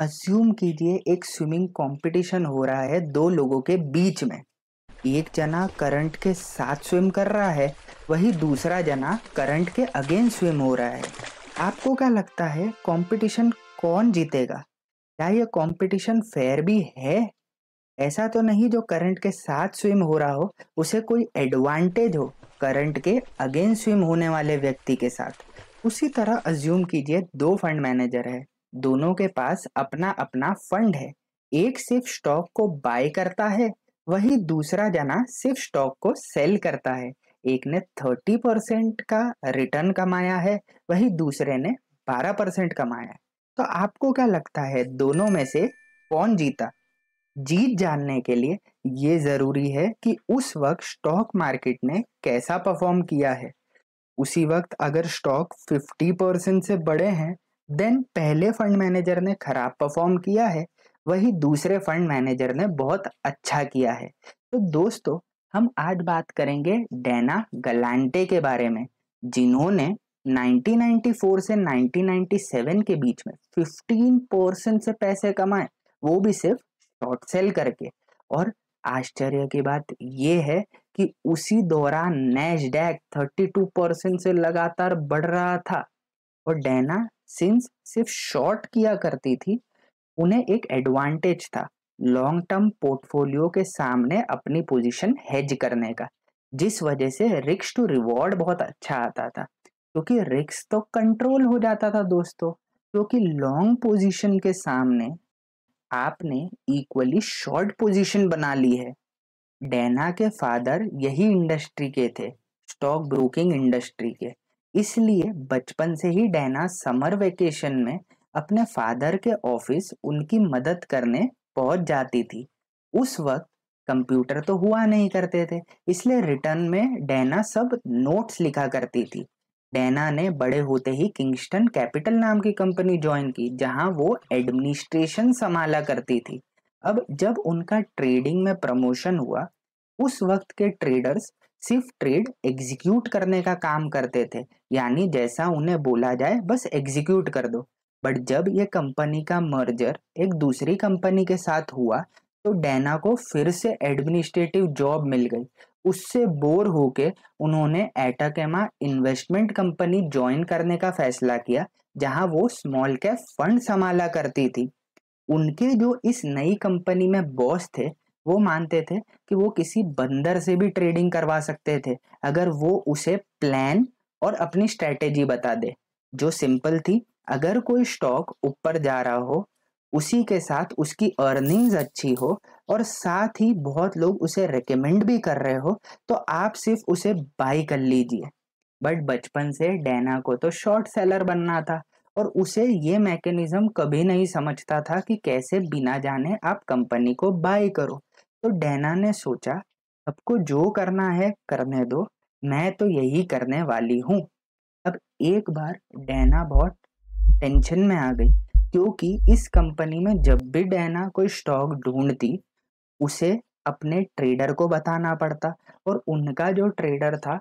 assume कीजिए एक swimming competition हो रहा है दो लोगों के बीच में एक जना करंट के साथ स्विम कर रहा है वही दूसरा जना करंट के अगेंस्ट स्विम हो रहा है आपको क्या लगता है कंपटीशन कौन जीतेगा क्या ये कंपटीशन फेयर भी है ऐसा तो नहीं जो करंट के साथ स्विम हो रहा हो उसे कोई एडवांटेज हो करंट के अगेंस्ट स्विम होने वाले व्यक्ति के साथ उसी तरह अज्यूम कीजिए दो फंड मैनेजर है दोनों के पास अपना अपना फंड है एक सिर्फ स्टॉक को बाय करता है वही दूसरा जना सिर्फ स्टॉक को सेल करता है एक ने थर्टी परसेंट का रिटर्न कमाया है वही दूसरे ने बारह परसेंट कमाया है तो आपको क्या लगता है दोनों में से कौन जीता जीत जानने के लिए ये ज़रूरी है कि उस वक्त स्टॉक मार्केट ने कैसा परफॉर्म किया है उसी वक्त अगर स्टॉक 50 परसेंट से बड़े हैं देन पहले फंड मैनेजर ने खराब परफॉर्म किया है वही दूसरे फंड मैनेजर ने बहुत अच्छा किया है तो दोस्तों हम आज बात करेंगे डेना गलांटे के बारे में जिन्होंने 1994 से 1997 के बीच में 15 परसेंट से पैसे कमाए वो भी सिर्फ शॉर्ट सेल करके और आश्चर्य की बात यह है कि उसी दौरान नैश डैक परसेंट से लगातार बढ़ रहा था और डैना सिंस सिर्फ शॉर्ट किया करती थी उन्हें एक एडवांटेज था लॉन्ग टर्म पोर्टफोलियो के सामने अपनी पोजीशन हेज करने का जिस वजह से रिक्स टू रिवॉर्ड बहुत अच्छा आता था क्योंकि रिक्स तो कंट्रोल हो जाता था दोस्तों क्योंकि लॉन्ग पोजीशन के सामने आपने इक्वली शॉर्ट पोजीशन बना ली है डेना के फादर यही इंडस्ट्री के थे स्टॉक ब्रोकिंग इंडस्ट्री के इसलिए बचपन से ही डैना समर वेकेशन में अपने फादर के ऑफिस उनकी मदद करने पहुंच जाती थी उस वक्त कंप्यूटर तो हुआ नहीं करते थे इसलिए रिटर्न में डैना सब नोट्स लिखा करती थी डैना ने बड़े होते ही किंगस्टन कैपिटल नाम की कंपनी ज्वाइन की जहां वो एडमिनिस्ट्रेशन संभाला करती थी अब जब उनका ट्रेडिंग में प्रमोशन हुआ उस वक्त के ट्रेडर्स सिर्फ ट्रेड एग्जीक्यूट करने का काम करते थे यानी जैसा उन्हें बोला जाए बस एग्जीक्यूट कर दो बट जब ये कंपनी का मर्जर एक दूसरी कंपनी के साथ हुआ तो डैना को फिर से एडमिनिस्ट्रेटिव जॉब मिल गई उससे बोर होके उन्होंने एटाकेमा इन्वेस्टमेंट कंपनी ज्वाइन करने का फैसला किया जहां वो स्मॉल कैप फंड संभाला करती थी उनके जो इस नई कंपनी में बॉस थे वो मानते थे कि वो किसी बंदर से भी ट्रेडिंग करवा सकते थे अगर वो उसे प्लान और अपनी स्ट्रेटेजी बता दे जो सिंपल थी अगर कोई स्टॉक ऊपर जा रहा हो उसी के साथ उसकी अर्निंग्स अच्छी हो और साथ ही बहुत लोग उसे रिकमेंड भी कर रहे हो तो आप सिर्फ उसे बाई कर लीजिए बट बचपन से डैना को तो शॉर्ट सेलर बनना था और उसे ये मैकेनिज्म कभी नहीं समझता था कि कैसे बिना जाने आप कंपनी को बाई करो तो डैना ने सोचा सबको जो करना है करने दो मैं तो यही करने वाली हूँ अब एक बार डैना बहुत टेंशन में आ गई क्योंकि इस कंपनी में जब भी डैना कोई स्टॉक ढूंढती उसे अपने ट्रेडर को बताना पड़ता और उनका जो ट्रेडर था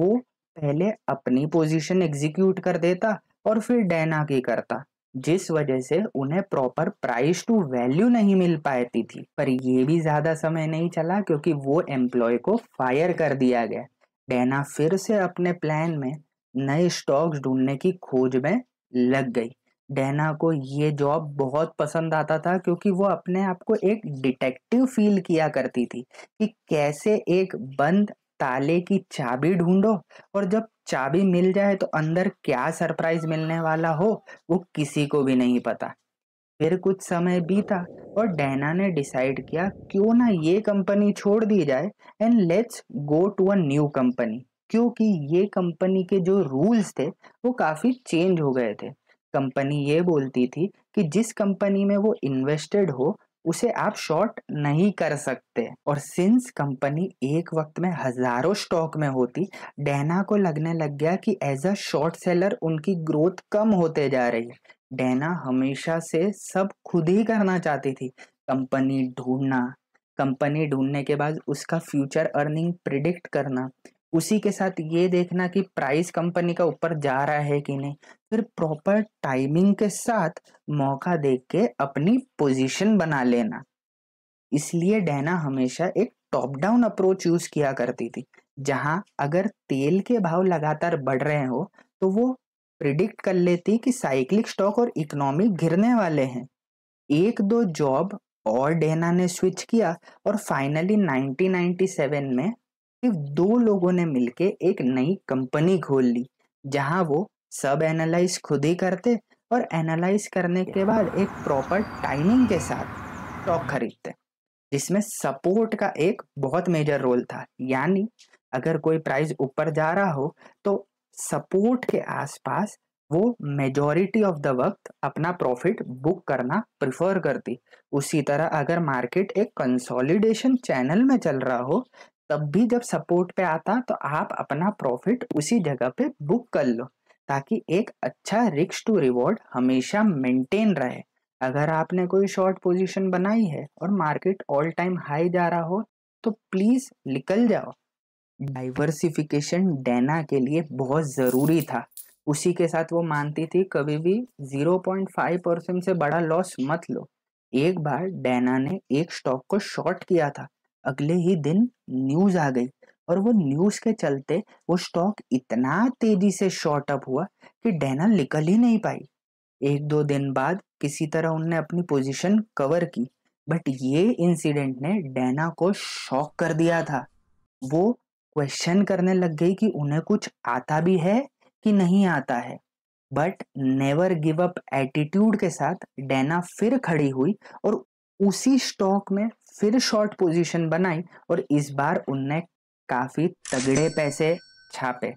वो पहले अपनी पोजीशन एग्जीक्यूट कर देता और फिर डैना की करता जिस वजह से उन्हें प्रॉपर प्राइस टू वैल्यू नहीं मिल पाती थी पर ये भी ज्यादा समय नहीं चला क्योंकि वो एम्प्लॉय को फायर कर दिया गया डैना फिर से अपने प्लान में नए स्टॉक्स ढूंढने की खोज में लग गई डैना को ये जॉब बहुत पसंद आता था क्योंकि वो अपने आप को एक डिटेक्टिव फील किया करती थी कि कैसे एक बंद ताले की चाबी ढूंढो और जब चाबी मिल जाए तो अंदर क्या सरप्राइज मिलने वाला हो वो किसी को भी नहीं पता फिर कुछ समय बीता और डैना ने डिसाइड किया क्यों ना ये कंपनी छोड़ दी जाए and let's go to a new company क्योंकि ये कंपनी के जो रूल्स थे वो काफ़ी चेंज हो गए थे कंपनी ये बोलती थी कि जिस कंपनी में वो इन्वेस्टेड हो उसे आप शॉर्ट नहीं कर सकते और सिंस कंपनी एक वक्त में हजारों स्टॉक में होती डेना को लगने लग गया कि एज अ शॉर्ट सेलर उनकी ग्रोथ कम होते जा रही है डेना हमेशा से सब खुद ही करना चाहती थी कंपनी ढूंढना कंपनी ढूंढने के बाद उसका फ्यूचर अर्निंग प्रिडिक्ट करना उसी के साथ ये देखना कि प्राइस कंपनी का ऊपर जा रहा है कि नहीं फिर प्रॉपर टाइमिंग के साथ मौका देख के अपनी पोजीशन बना लेना इसलिए डैना हमेशा एक टॉप डाउन अप्रोच यूज किया करती थी जहां अगर तेल के भाव लगातार बढ़ रहे हो तो वो प्रिडिक्ट कर लेती कि साइक्लिक स्टॉक और इकोनॉमी घिरने वाले हैं एक दो जॉब और डेना ने स्विच किया और फाइनली 1997 में कि दो लोगों ने मिलके एक नई कंपनी खोल ली जहां वो सब एनालाइज खुद ही करते और एनालाइज करने के बाद एक प्रॉपर टाइमिंग के साथ स्टॉक खरीदते जिसमें सपोर्ट का एक बहुत मेजर रोल था यानी अगर कोई प्राइस ऊपर जा रहा हो तो सपोर्ट के आसपास वो मेजॉरिटी ऑफ द वक्त अपना प्रॉफिट बुक करना प्रिफर करती उसी तरह अगर मार्केट एक कंसोलिडेशन चैनल में चल रहा हो तब भी जब सपोर्ट पे आता तो आप अपना प्रॉफिट उसी जगह पे बुक कर लो ताकि एक अच्छा रिक्स टू रिवॉर्ड हमेशा मेंटेन रहे अगर आपने कोई शॉर्ट पोजीशन बनाई है और मार्केट ऑल टाइम हाई जा रहा हो तो प्लीज़ निकल जाओ डाइवर्सिफिकेशन डेना के लिए बहुत ज़रूरी था उसी के साथ वो मानती थी कभी भी 0.5 परसेंट से बड़ा लॉस मत लो एक बार डैना ने एक स्टॉक को शॉर्ट किया था अगले ही दिन न्यूज आ गई और वो न्यूज के चलते वो स्टॉक इतना तेजी से शॉर्ट अप हुआ कि डेना निकल ही नहीं पाई एक दो दिन बाद किसी तरह उनने अपनी पोजीशन कवर की बट ये इंसिडेंट ने डैना को शॉक कर दिया था वो क्वेश्चन करने लग गई कि उन्हें कुछ आता भी है कि नहीं आता है but never give up attitude के साथ डैना फिर खड़ी हुई और उसी स्टॉक में फिर शॉर्ट पोजीशन बनाई और इस बार उनने काफी तगड़े पैसे छापे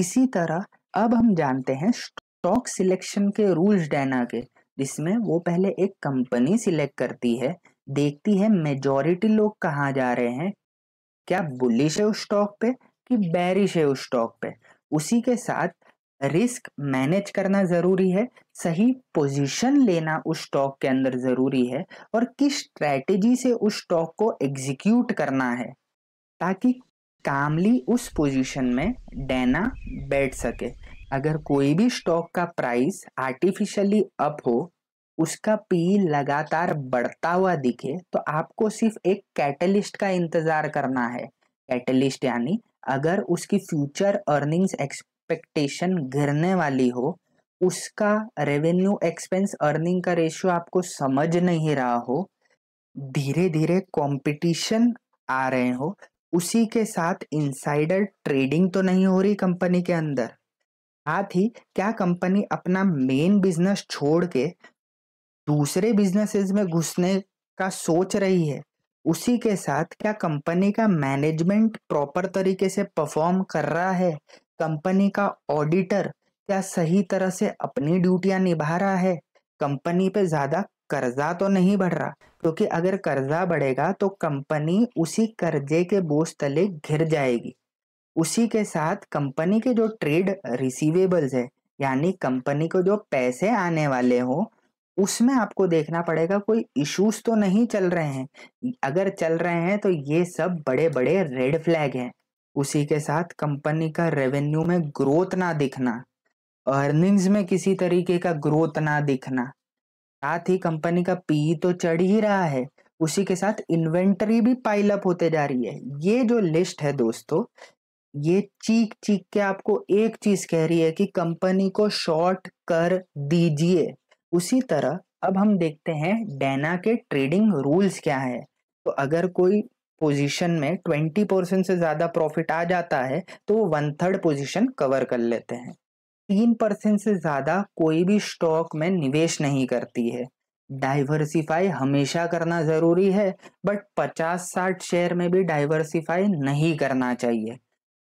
इसी तरह अब हम जानते हैं स्टॉक सिलेक्शन के रूल्स डैना के जिसमें वो पहले एक कंपनी सिलेक्ट करती है देखती है मेजॉरिटी लोग कहाँ जा रहे हैं क्या बुलिश है उस स्टॉक पे कि बैरिश है उस स्टॉक पे उसी के साथ रिस्क मैनेज करना ज़रूरी है सही पोजीशन लेना उस स्टॉक के अंदर ज़रूरी है और किस स्ट्रैटेजी से उस स्टॉक को एग्जीक्यूट करना है ताकि कामली उस पोजीशन में डेना बैठ सके अगर कोई भी स्टॉक का प्राइस आर्टिफिशियली अप हो उसका पी लगातार बढ़ता हुआ दिखे तो आपको सिर्फ एक कैटलिस्ट का इंतज़ार करना है कैटलिस्ट यानी अगर उसकी फ्यूचर अर्निंग्स एक्सपेक्टेशन गिरने वाली हो उसका रेवेन्यू एक्सपेंस अर्निंग का रेशियो आपको समझ नहीं रहा हो धीरे धीरे कंपटीशन आ रहे हो उसी के साथ इनसाइडर ट्रेडिंग तो नहीं हो रही कंपनी के अंदर साथ ही क्या कंपनी अपना मेन बिजनेस छोड़ के दूसरे बिजनेसेस में घुसने का सोच रही है उसी के साथ क्या कंपनी का मैनेजमेंट प्रॉपर तरीके से परफॉर्म कर रहा है कंपनी का ऑडिटर क्या सही तरह से अपनी ड्यूटियां निभा रहा है कंपनी पे ज़्यादा कर्जा तो नहीं बढ़ रहा क्योंकि अगर कर्जा बढ़ेगा तो कंपनी उसी कर्जे के बोझ तले घिर जाएगी उसी के साथ कंपनी के जो ट्रेड रिसीवेबल्स है यानी कंपनी को जो पैसे आने वाले हो उसमें आपको देखना पड़ेगा कोई इश्यूज तो नहीं चल रहे हैं अगर चल रहे हैं तो ये सब बड़े बड़े रेड फ्लैग हैं उसी के साथ कंपनी का रेवेन्यू में ग्रोथ ना दिखना अर्निंग्स में किसी तरीके का ग्रोथ ना दिखना साथ ही कंपनी का पी e तो चढ़ ही रहा है उसी के साथ इन्वेंटरी भी पाइल अप होते जा रही है ये जो लिस्ट है दोस्तों ये चीख चीख के आपको एक चीज कह रही है कि कंपनी को शॉर्ट कर दीजिए उसी तरह अब हम देखते हैं डेना के ट्रेडिंग रूल्स क्या है तो अगर कोई पोजीशन में ट्वेंटी परसेंट से ज़्यादा प्रॉफिट आ जाता है तो वो वन थर्ड पोजीशन कवर कर लेते हैं तीन परसेंट से ज़्यादा कोई भी स्टॉक में निवेश नहीं करती है डाइवर्सिफाई हमेशा करना ज़रूरी है बट पचास साठ शेयर में भी डाइवर्सिफाई नहीं करना चाहिए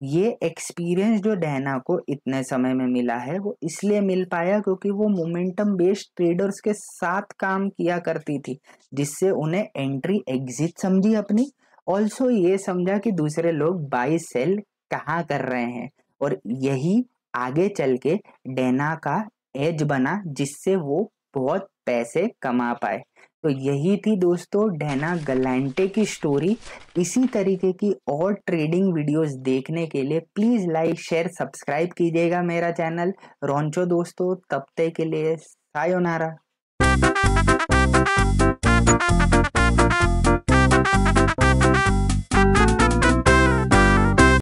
ये एक्सपीरियंस जो डैना को इतने समय में मिला है वो इसलिए मिल पाया क्योंकि वो मोमेंटम बेस्ड ट्रेडर्स के साथ काम किया करती थी जिससे उन्हें एंट्री एग्जिट समझी अपनी ऑल्सो ये समझा कि दूसरे लोग बाई सेल कहाँ कर रहे हैं और यही आगे चल के डेना का एज बना जिससे वो बहुत पैसे कमा पाए तो यही थी दोस्तों डेना गलेंटे की स्टोरी इसी तरीके की और ट्रेडिंग वीडियोस देखने के लिए प्लीज़ लाइक शेयर सब्सक्राइब कीजिएगा मेरा चैनल रोंचो दोस्तों तब तक के लिए सायोनारा